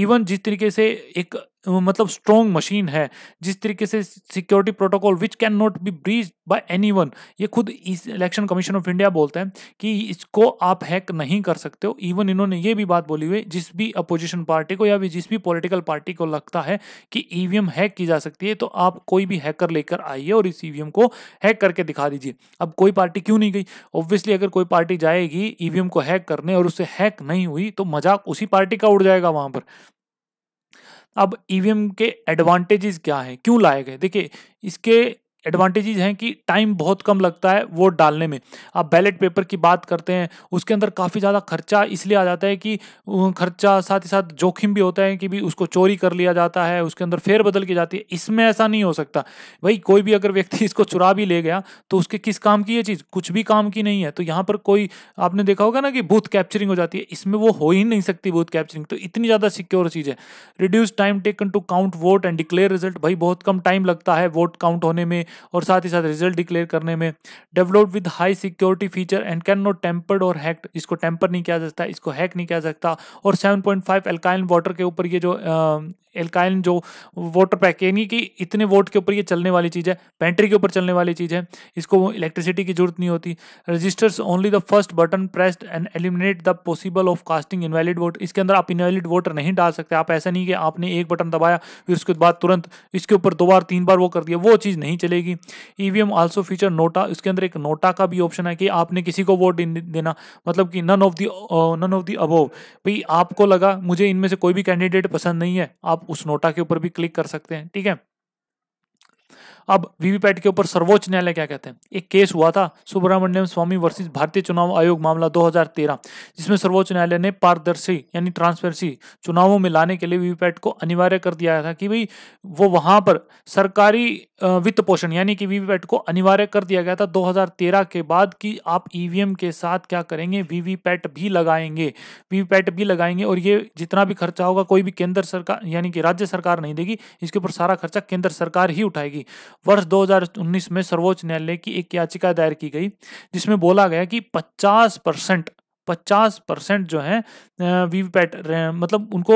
इवन जिस तरीके से एक मतलब स्ट्रॉन्ग मशीन है जिस तरीके से security protocol which can not be breach by anyone ये खुद इस इलेक्शन कमीशन ऑफ इंडिया बोलते हैं कि इसको आप हैक नहीं कर सकते हो इवन इन्होंने ये भी बात बोली हुई जिस भी अपोजिशन पार्टी को या भी जिस भी पॉलिटिकल पार्टी को लगता है कि ईवीएम e हैक की जा सकती है तो आप कोई भी हैकर लेकर आइए और इस ईवीएम e को हैक करके दिखा दीजिए अब कोई पार्टी क्यों नहीं गई ऑब्वियसली अगर कोई पार्टी जाएगी ईवीएम e को हैक करने और उससे हैक नहीं हुई तो मजाक उसी पार्टी का उड़ जाएगा वहां पर अब ईवीएम e के एडवांटेजेस क्या हैं क्यों लाए गए देखिए इसके एडवांटेजेस हैं कि टाइम बहुत कम लगता है वोट डालने में आप बैलेट पेपर की बात करते हैं उसके अंदर काफ़ी ज़्यादा खर्चा इसलिए आ जाता है कि खर्चा साथ ही साथ जोखिम भी होता है कि भी उसको चोरी कर लिया जाता है उसके अंदर फेर बदल की जाती है इसमें ऐसा नहीं हो सकता भाई कोई भी अगर व्यक्ति इसको चुरा भी ले गया तो उसके किस काम की ये चीज़ कुछ भी काम की नहीं है तो यहाँ पर कोई आपने देखा होगा ना कि बूथ कैप्चरिंग हो जाती है इसमें वो हो ही नहीं सकती बूथ कैप्चरिंग तो इतनी ज़्यादा सिक्योर चीज़ है reduce time taken to count vote and declare result भाई बहुत कम टाइम लगता है वोट काउंट होने में और साथ ही साथ रिजल्ट डिक्लेयर करने में developed with high security feature and can not tampered और हैक्ड इसको टेम्पर नहीं किया जा सकता इसको हैक नहीं किया जा सकता और 7.5 पॉइंट एल्काइन वाटर के ऊपर ये जो एल्काइन जो वाटर पैक यानी कि इतने वोट के ऊपर ये चलने वाली चीज़ है बैटरी के ऊपर चलने वाली चीज़ है इसको इलेक्ट्रिसिटी की जरूरत नहीं होती registers only the first button pressed and eliminate the possible of casting invalid vote इसके अंदर आप इनवैलिड वोटर नहीं डाल सकते आप ऐसा नहीं कि आपने एक बटन दबाया फिर उसके बाद तुरंत इसके ऊपर दो बार तीन बार वो कर दिया वो चीज़ नहीं चलेगी मिलेगी ईवीएम आल्सो फीचर नोटा इसके अंदर एक नोटा का भी ऑप्शन है कि आपने किसी को वोट देना मतलब कि none of the none of the above भाई आपको लगा मुझे इनमें से कोई भी कैंडिडेट पसंद नहीं है आप उस नोटा के ऊपर भी क्लिक कर सकते हैं ठीक है अब वीवीपैट के ऊपर सर्वोच्च न्यायालय क्या कहते हैं एक केस हुआ था सुब्रमण्यम स्वामी वर्सेस भारतीय चुनाव आयोग मामला 2013 जिसमें सर्वोच्च न्यायालय ने पारदर्शी यानी ट्रांसपेरेंसी चुनावों में लाने के लिए वीवीपैट को अनिवार्य कर दिया था कि भाई वो वहां पर सरकारी वित्त पोषण यानी कि वीवीपैट को अनिवार्य कर दिया गया था दो के बाद कि आप ईवीएम के साथ क्या करेंगे वीवीपैट भी लगाएंगे वीवीपैट भी लगाएंगे और ये जितना भी खर्चा होगा कोई भी केंद्र सरकार यानी कि राज्य सरकार नहीं देगी इसके ऊपर सारा खर्चा केंद्र सरकार ही उठाएगी वर्ष 2019 में सर्वोच्च न्यायालय की एक याचिका दायर की गई जिसमें बोला गया कि 50 परसेंट पचास परसेंट जो है वीवीपैट मतलब उनको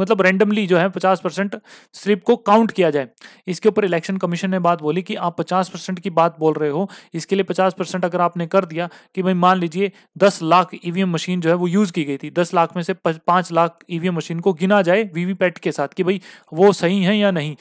मतलब रैंडमली जो है पचास परसेंट स्लिप को काउंट किया जाए इसके ऊपर इलेक्शन कमीशन ने बात बोली कि आप पचास परसेंट की बात बोल रहे हो इसके लिए पचास परसेंट अगर आपने कर दिया कि भाई मान लीजिए दस लाख ईवीएम मशीन जो है वो यूज़ की गई थी दस लाख में से पाँच लाख ईवीएम मशीन को गिना जाए वीवीपैट के साथ कि भाई वो सही है या नहीं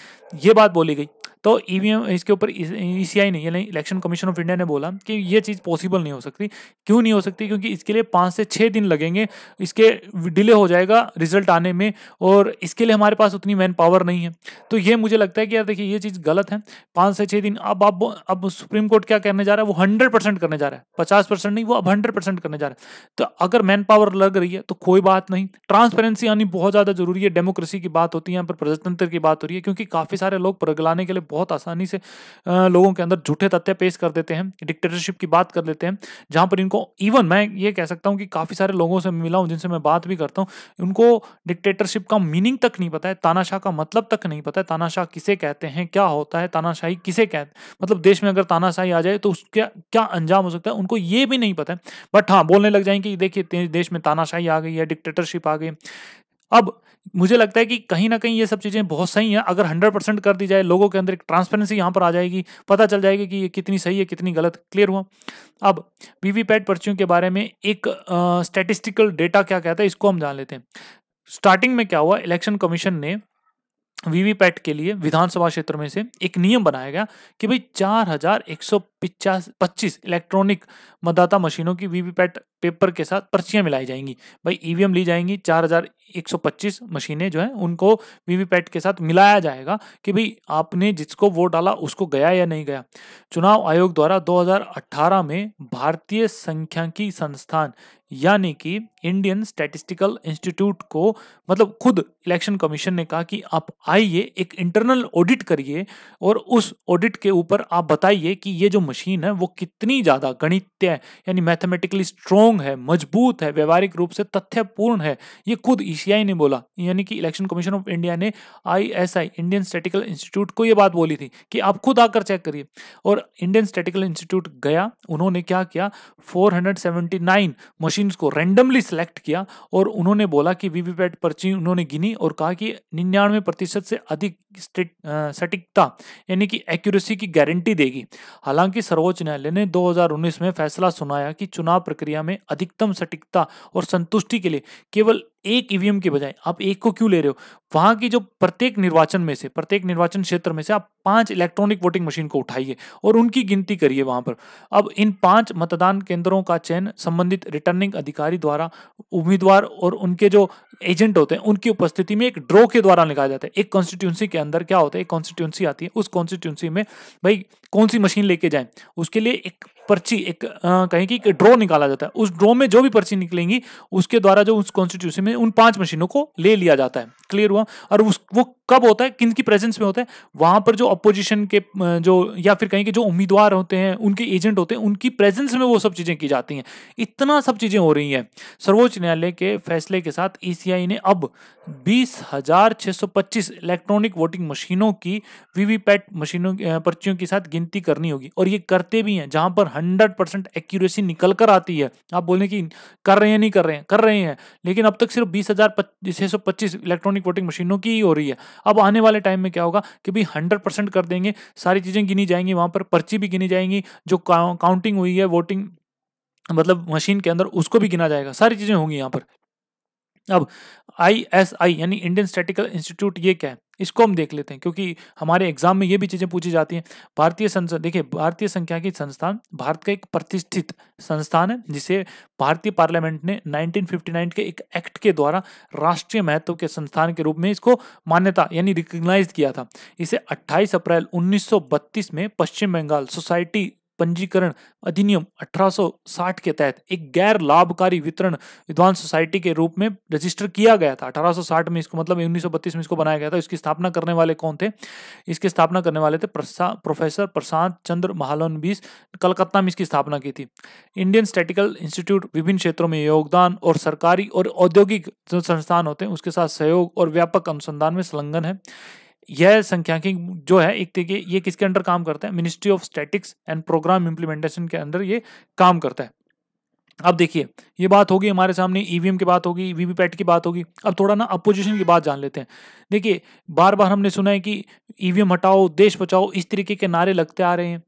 ये बात बोली गई तो ईवीएम e इसके ऊपर ईसीआई e नहीं यानी इलेक्शन कमीशन ऑफ इंडिया ने बोला कि ये चीज़ पॉसिबल नहीं हो सकती क्यों नहीं हो सकती क्योंकि इसके लिए पाँच से छः दिन लगेंगे इसके डिले हो जाएगा रिजल्ट आने में और इसके लिए हमारे पास उतनी मैन पावर नहीं है तो ये मुझे लगता है कि यार देखिए ये चीज़ गलत है पाँच से छः दिन अब आप अब सुप्रीम कोर्ट क्या करने जा रहा है वो हंड्रेड परसेंट करने जा रहा है पचास परसेंट नहीं वो अब हंड्रेड परसेंट करने जा रहा है तो अगर मैन पावर लग रही है तो कोई बात नहीं ट्रांसपेरेंसी आनी बहुत ज़्यादा जरूरी है डेमोक्रेसी की बात होती है यहाँ पर प्रजातंत्र की बात हो रही है क्योंकि काफ़ी सारे लोग प्रगलाने के लिए बहुत आसानी से लोगों के अंदर झूठे तथ्य पेश कर देते हैं डिक्टेटरशिप की बात कर लेते हैं जहाँ पर इनको इवन मैं ये कह सकता हूँ कि काफ़ी सारे लोगों से मिला हूँ जिनसे मैं बात भी करता हूँ उनको डिक्टेटरशिप का मीनिंग तक नहीं पता है तानाशाह का मतलब तक नहीं पता है तानाशाह किसे कहते हैं क्या होता है तानाशाही किसे कहते मतलब देश में अगर तानाशाही आ जाए तो उसका क्या अंजाम हो सकता है उनको ये भी नहीं पता है बट हाँ बोलने लग जाएंगे कि देखिए देश में तानाशाही आ गई है डिक्टेटरशिप आ गई अब मुझे लगता है कि कहीं ना कहीं ये सब चीज़ें बहुत सही हैं अगर हंड्रेड परसेंट कर दी जाए लोगों के अंदर एक ट्रांसपेरेंसी यहाँ पर आ जाएगी पता चल जाएगी कि ये कितनी सही है कितनी गलत क्लियर हुआ अब वीवीपैट पर्चियों के बारे में एक स्टेटिस्टिकल डेटा क्या कहता है इसको हम जान लेते हैं स्टार्टिंग में क्या हुआ इलेक्शन कमीशन ने वीवीपैट के लिए विधानसभा क्षेत्र में से एक नियम बनाया गया कि भाई चार हजार एक सौ पच्चीस इलेक्ट्रॉनिक मतदाता मशीनों की वीवीपैट पेपर के साथ पर्चियाँ मिलाई जाएंगी भाई ईवीएम e ली जाएंगी 4125 मशीनें जो हैं उनको वीवीपैट के साथ मिलाया जाएगा कि भाई आपने जिसको वोट डाला उसको गया या नहीं गया चुनाव आयोग द्वारा 2018 में भारतीय संख्याकी संस्थान यानी कि इंडियन स्टैटिस्टिकल इंस्टीट्यूट को मतलब खुद इलेक्शन कमीशन ने कहा कि आप आइए एक इंटरनल ऑडिट करिए और उस ऑडिट के ऊपर आप बताइए कि ये जो मशीन है वो कितनी ज़्यादा गणित्य यानी मैथमेटिकली स्ट्रोंग स्ट्रांग है मजबूत है व्यवहारिक रूप से तथ्यपूर्ण है ये खुद ईसीआई e ने बोला यानी कि इलेक्शन कमीशन ऑफ इंडिया ने आईएसआई इंडियन स्टेटिकल इंस्टीट्यूट को ये बात बोली थी कि आप खुद आकर चेक करिए और इंडियन स्टेटिकल इंस्टीट्यूट गया उन्होंने क्या किया फोर मशीन्स को रेंडमली सिलेक्ट किया और उन्होंने बोला कि वीवीपैट पर्ची उन्होंने गिनी और कहा कि निन्यानवे प्रतिशत से अधिक सटीकता यानी कि एक्यूरेसी की गारंटी देगी हालांकि सर्वोच्च न्यायालय ने 2019 में फैसला सुनाया कि चुनाव प्रक्रिया में अधिकतम सटीकता और संतुष्टि के लिए केवल एक ईवीएम e के बजाय आप एक को क्यों ले रहे हो वहां की जो प्रत्येक निर्वाचन में से प्रत्येक निर्वाचन क्षेत्र में से आप पांच इलेक्ट्रॉनिक वोटिंग मशीन को उठाइए और उनकी गिनती करिए वहां पर अब इन पांच मतदान केंद्रों का चयन संबंधित रिटर्निंग अधिकारी द्वारा उम्मीदवार और उनके जो एजेंट होते हैं उनकी उपस्थिति में एक ड्रॉ के द्वारा निकाला जाता है एक कॉन्स्टिट्यूंसी के अंदर क्या होता है एक कॉन्स्टिट्यूंसी आती है उस कॉन्स्टिट्यूंसी में भाई कौन सी मशीन लेके जाए उसके लिए एक पर्ची एक कहें कि ड्रॉ निकाला जाता है उस ड्रॉ में जो भी पर्ची निकलेंगी उसके द्वारा जो उस कॉन्स्टिट्यूशन में उन पांच मशीनों को ले लिया जाता है क्लियर हुआ और उस वो कब होता है किन की प्रेजेंस में होता है वहां पर जो अपोजिशन के जो या फिर कहीं के जो उम्मीदवार होते हैं उनके एजेंट होते हैं उनकी प्रेजेंस में वो सब चीजें की जाती हैं इतना सब चीजें हो रही हैं सर्वोच्च न्यायालय के फैसले के साथ ईसीआई ने अब बीस हजार छह सौ पच्चीस इलेक्ट्रॉनिक वोटिंग मशीनों की वीवीपैट मशीनों पर्चियों के साथ गिनती करनी होगी और ये करते भी हैं जहां पर हंड्रेड परसेंट एक्यूरेसी निकल कर आती है आप बोलें कि कर रहे हैं नहीं कर रहे हैं कर रहे हैं लेकिन अब तक सिर्फ बीस हजार छह सौ पच्चीस इलेक्ट्रॉनिक वोटिंग मशीनों की ही हो रही है अब आने वाले टाइम में क्या होगा कि भाई हंड्रेड परसेंट कर देंगे सारी चीज़ें गिनी जाएंगी वहाँ पर पर्ची भी गिनी जाएंगी जो काउंटिंग हुई है वोटिंग मतलब मशीन के अंदर उसको भी गिना जाएगा सारी चीज़ें होंगी यहाँ पर अब आईएसआई यानी इंडियन स्टैटिकल इंस्टीट्यूट ये क्या है इसको हम देख लेते हैं क्योंकि हमारे एग्जाम में ये भी चीज़ें पूछी जाती हैं भारतीय संसद देखिए भारतीय संख्या की संस्थान भारत का एक प्रतिष्ठित संस्थान है जिसे भारतीय पार्लियामेंट ने 1959 के एक एक्ट के द्वारा राष्ट्रीय महत्व के संस्थान के रूप में इसको मान्यता यानी रिकग्नाइज किया था इसे अट्ठाईस अप्रैल उन्नीस में पश्चिम बंगाल सोसाइटी पंजीकरण अधिनियम 1860 के तहत एक गैर लाभकारी वितरण विद्वान सोसाइटी के रूप में रजिस्टर किया गया था 1860 में इसको मतलब 1932 में इसको बनाया गया था इसकी स्थापना करने वाले कौन थे इसकी स्थापना करने वाले थे प्रोफेसर प्रशांत चंद्र बीस कलकत्ता में इसकी स्थापना की थी इंडियन स्टेटिकल इंस्टीट्यूट विभिन्न क्षेत्रों में योगदान और सरकारी और औद्योगिक संस्थान होते हैं उसके साथ सहयोग और व्यापक अनुसंधान में संलग्न है यह संख्याकिंग जो है एक तरीके ये किसके अंडर काम करता है ministry of statistics and programme implementation के अंदर ये काम करता है अब देखिए ये बात होगी हमारे सामने ईवीएम e की बात होगी वीवीपैट की बात होगी अब थोड़ा ना अपोजिशन की बात जान लेते हैं देखिए बार बार हमने सुना है कि ईवीएम e हटाओ देश बचाओ इस तरीके के नारे लगते आ रहे हैं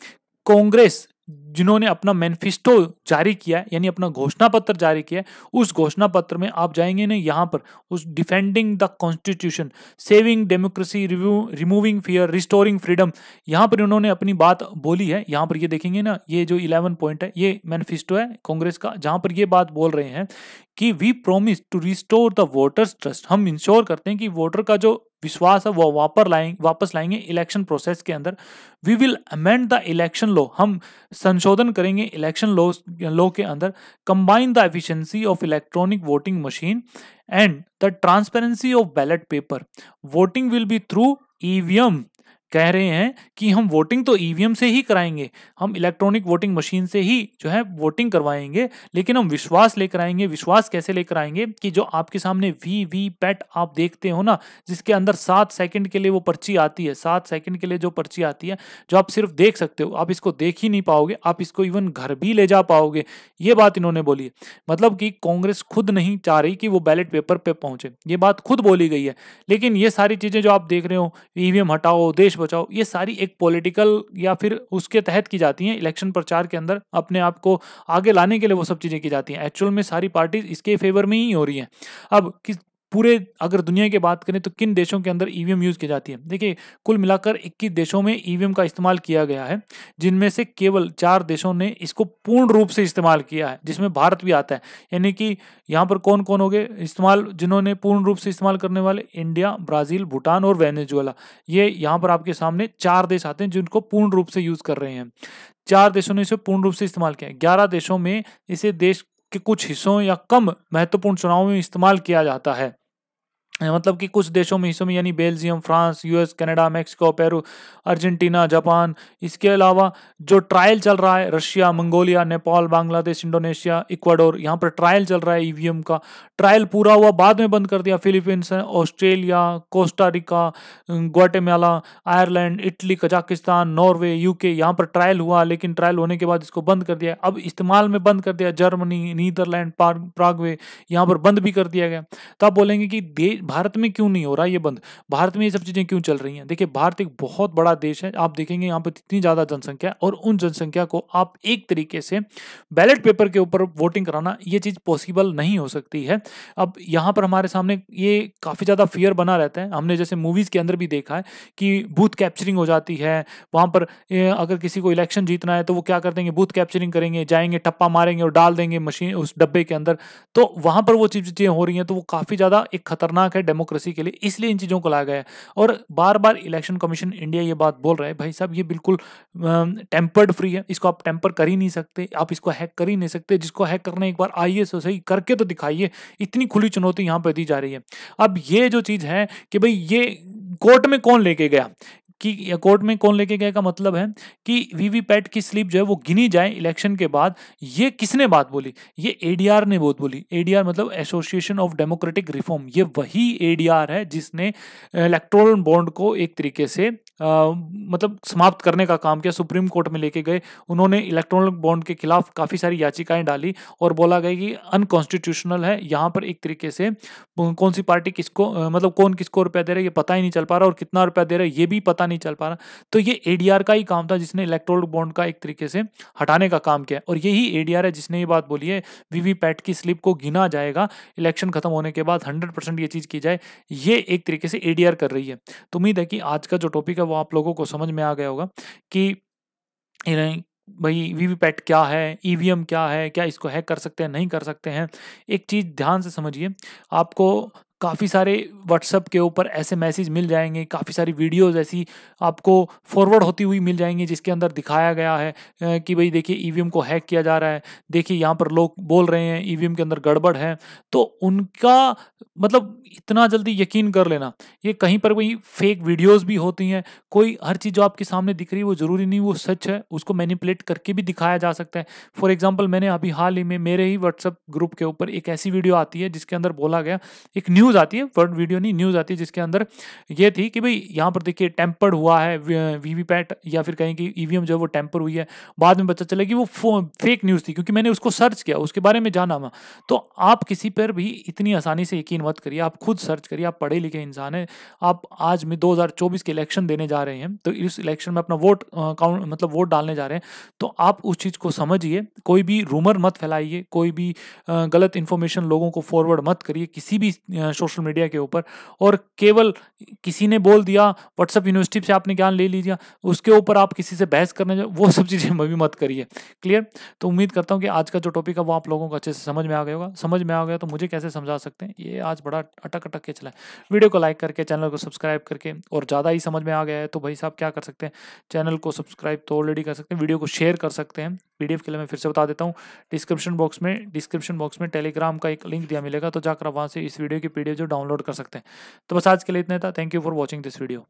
कांग्रेस जिन्होंने अपना मैनिफेस्टो जारी किया है यानी अपना घोषणा पत्र जारी किया है उस घोषणा पत्र में आप जाएंगे ना यहाँ पर उस defending the constitution saving democracy review removing fear restoring freedom यहाँ पर इन्होंने अपनी बात बोली है यहाँ पर ये देखेंगे ना ये जो इलेवन पॉइंट है ये मैनिफेस्टो है कांग्रेस का जहाँ पर ये बात बोल रहे हैं कि we promise to restore the voters trust हम इंश्योर करते हैं कि वोटर का जो विश्वास है वो वापस लाएंगे वापस लाएंगे इलेक्शन प्रोसेस के अंदर we will amend the election law हम संशोधन करेंगे इलेक्शन लॉ लॉ के अंदर combine the efficiency of electronic voting machine and the transparency of ballot paper voting will be through EVM कह रहे हैं कि हम वोटिंग तो ईवीएम e से ही कराएंगे हम इलेक्ट्रॉनिक वोटिंग मशीन से ही जो है वोटिंग करवाएंगे लेकिन हम विश्वास लेकर आएंगे विश्वास कैसे लेकर आएंगे कि जो आपके सामने वी वी पैट आप देखते हो ना जिसके अंदर सात सेकंड के लिए वो पर्ची आती है सात सेकंड के लिए जो पर्ची आती है जो आप सिर्फ देख सकते हो आप इसको देख ही नहीं पाओगे आप इसको इवन घर भी ले जा पाओगे ये बात इन्होंने बोली है मतलब कि कांग्रेस खुद नहीं चाह रही कि वो बैलेट पेपर पर पहुंचे ये बात खुद बोली गई है लेकिन ये सारी चीजें जो आप देख रहे हो ईवीएम e हटाओ देश देश बचाओ ये सारी एक पॉलिटिकल या फिर उसके तहत की जाती हैं इलेक्शन प्रचार के अंदर अपने आप को आगे लाने के लिए वो सब चीज़ें की जाती हैं एक्चुअल में सारी पार्टीज इसके फेवर में ही हो रही हैं अब किस पूरे अगर दुनिया की बात करें तो किन देशों के अंदर ईवीएम e यूज़ की जाती है देखिए कुल मिलाकर 21 देशों में ईवीएम e का इस्तेमाल किया गया है जिनमें से केवल चार देशों ने इसको पूर्ण रूप से इस्तेमाल किया है जिसमें भारत भी आता है यानी कि यहाँ पर कौन कौन हो गए इस्तेमाल जिन्होंने पूर्ण रूप से इस्तेमाल करने वाले इंडिया ब्राज़ील भूटान और वेनेजुएला ये यहाँ पर आपके सामने चार देश आते हैं जिनको पूर्ण रूप से यूज़ कर रहे हैं चार देशों ने इसे पूर्ण रूप से इस्तेमाल किया है ग्यारह देशों में इसे देश के कुछ हिस्सों या कम महत्वपूर्ण चुनावों में इस्तेमाल किया जाता है मतलब कि कुछ देशों में हिस्सों में यानी Belgium France US Canada Mexico Peru Argentina Japan इसके अलावा जो ट्रायल चल रहा है Russia Mongolia Nepal Bangladesh Indonesia Ecuador यहाँ पर ट्रायल चल रहा है ई का ट्रायल पूरा हुआ बाद में बंद कर दिया Philippines Australia Costa Rica Guatemala Ireland Italy Kazakhstan Norway UK यहाँ पर ट्रायल हुआ लेकिन ट्रायल होने के बाद इसको बंद कर दिया अब इस्तेमाल में बंद कर दिया जर्मनी नीदरलैंड प्रागवे यहाँ पर बंद भी कर दिया गया तो आप बोलेंगे कि भारत में क्यों नहीं हो रहा ये बंद भारत में ये सब चीज़ें क्यों चल रही हैं देखिए भारत एक बहुत बड़ा देश है आप देखेंगे यहाँ पर इतनी ज़्यादा जनसंख्या और उन जनसंख्या को आप एक तरीके से बैलेट पेपर के ऊपर वोटिंग कराना ये चीज़ पॉसिबल नहीं हो सकती है अब यहाँ पर हमारे सामने ये काफ़ी ज़्यादा फियर बना रहता है हमने जैसे मूवीज़ के अंदर भी देखा है कि बूथ कैप्चरिंग हो जाती है वहाँ पर अगर किसी को इलेक्शन जीतना है तो वो क्या कर देंगे बूथ कैप्चरिंग करेंगे जाएंगे टप्पा मारेंगे और डाल देंगे मशीन उस डब्बे के अंदर तो वहाँ पर वो चीज़ें हो रही हैं तो वो काफ़ी ज़्यादा एक खतरनाक है डेमोक्रेसी के लिए इसलिए इन चीज़ों को लाया गया है और बार बार इलेक्शन कमीशन इंडिया ये बात बोल रहा है भाई साहब ये बिल्कुल टेम्पर्ड फ्री है इसको आप टेम्पर कर ही नहीं सकते आप इसको हैक कर ही नहीं सकते जिसको हैक करने एक बार आइए सो तो सही करके तो दिखाइए इतनी खुली चुनौती यहाँ पर दी जा रही है अब ये जो चीज़ है कि भाई ये कोर्ट में कौन लेके गया कि कोर्ट में कौन लेके गए का मतलब है कि वीवीपैट की स्लिप जो है वो गिनी जाए इलेक्शन के बाद ये किसने बात बोली ये एडीआर ने बहुत बोली एडीआर मतलब एसोसिएशन ऑफ डेमोक्रेटिक रिफॉर्म ये वही एडीआर है जिसने इलेक्ट्रोल बॉन्ड को एक तरीके से आ, मतलब समाप्त करने का काम किया सुप्रीम कोर्ट में लेके गए उन्होंने इलेक्ट्रॉनिक बॉन्ड के खिलाफ काफ़ी सारी याचिकाएं डाली और बोला गया कि अनकॉन्स्टिट्यूशनल है यहाँ पर एक तरीके से कौन सी पार्टी किसको मतलब कौन किसको रुपया दे रहा है ये पता ही नहीं चल पा रहा और कितना रुपया दे रहा है ये भी पता नहीं चल पा रहा तो ये ए का ही काम था जिसने इलेक्ट्रॉनिक बॉन्ड का एक तरीके से हटाने का काम किया और यही ए है जिसने ये बात बोली है वीवीपैट की स्लिप को गिना जाएगा इलेक्शन खत्म होने के बाद हंड्रेड ये चीज़ की जाए ये एक तरीके से ए कर रही है तो उम्मीद है कि आज का जो टॉपिक है वो आप लोगों को समझ में आ गया होगा कि भाई वीवीपैट क्या है ईवीएम क्या है क्या इसको हैक कर सकते हैं नहीं कर सकते हैं एक चीज़ ध्यान से समझिए आपको काफ़ी सारे व्हाट्सअप के ऊपर ऐसे मैसेज मिल जाएंगे काफ़ी सारी वीडियोस ऐसी आपको फॉरवर्ड होती हुई मिल जाएंगी जिसके अंदर दिखाया गया है कि भाई देखिए ईवीएम e को हैक किया जा रहा है देखिए यहाँ पर लोग बोल रहे हैं ईवीएम e के अंदर गड़बड़ है तो उनका मतलब इतना जल्दी यकीन कर लेना ये कहीं पर कोई फेक वीडियोज़ भी होती हैं कोई हर चीज़ जो आपके सामने दिख रही है वो ज़रूरी नहीं वो सच है उसको मैनिपुलेट करके भी दिखाया जा सकता है फॉर एग्जाम्पल मैंने अभी हाल ही में मेरे ही व्हाट्सअप ग्रुप के ऊपर एक ऐसी वीडियो आती है जिसके अंदर बोला गया एक न्यूज़ न्यूज़ आती है वर्ल्ड वीडियो नहीं न्यूज़ आती है जिसके अंदर ये थी कि भाई यहाँ पर देखिए टेम्पर्ड हुआ है वीवीपैट या फिर कहें कि ईवीएम जो है वो टेम्पर हुई है बाद में पता चला कि वो फेक न्यूज़ थी क्योंकि मैंने उसको सर्च किया उसके बारे में जाना हुआ तो आप किसी पर भी इतनी आसानी से यकीन मत करिए आप खुद सर्च करिए आप पढ़े लिखे इंसान हैं आप आज में दो के इलेक्शन देने जा रहे हैं तो इस इलेक्शन में अपना वोट काउंट मतलब वोट डालने जा रहे हैं तो आप उस चीज़ को समझिए कोई भी रूमर मत फैलाइए कोई भी गलत इन्फॉर्मेशन लोगों को फॉरवर्ड मत करिए किसी भी सोशल मीडिया के ऊपर और केवल किसी ने बोल दिया व्हाट्सअप यूनिवर्सिटी से आपने ज्ञान ले लीजिए उसके ऊपर आप किसी से बहस करने वो सब चीज़ें भी मत करिए क्लियर तो उम्मीद करता हूँ कि आज का जो टॉपिक है वो आप लोगों को अच्छे से समझ में आ गया होगा समझ में आ गया तो मुझे कैसे समझा सकते हैं ये आज बड़ा अटक अटक के चला है वीडियो को लाइक करके चैनल को सब्सक्राइब करके और ज़्यादा ही समझ में आ गया है तो भाई साहब क्या कर सकते हैं चैनल को सब्सक्राइब तो ऑलरेडी कर सकते हैं वीडियो को शेयर कर सकते हैं पीडीएफ के लिए मैं फिर से बता देता हूँ डिस्क्रिप्शन बॉक्स में डिस्क्रिप्शन बॉक्स में टेलीग्राम का एक लिंक दिया मिलेगा तो जाकर आप वहाँ से इस वीडियो की पीडीएफ जो डाउनलोड कर सकते हैं तो बस आज के लिए इतना था thank you for watching this video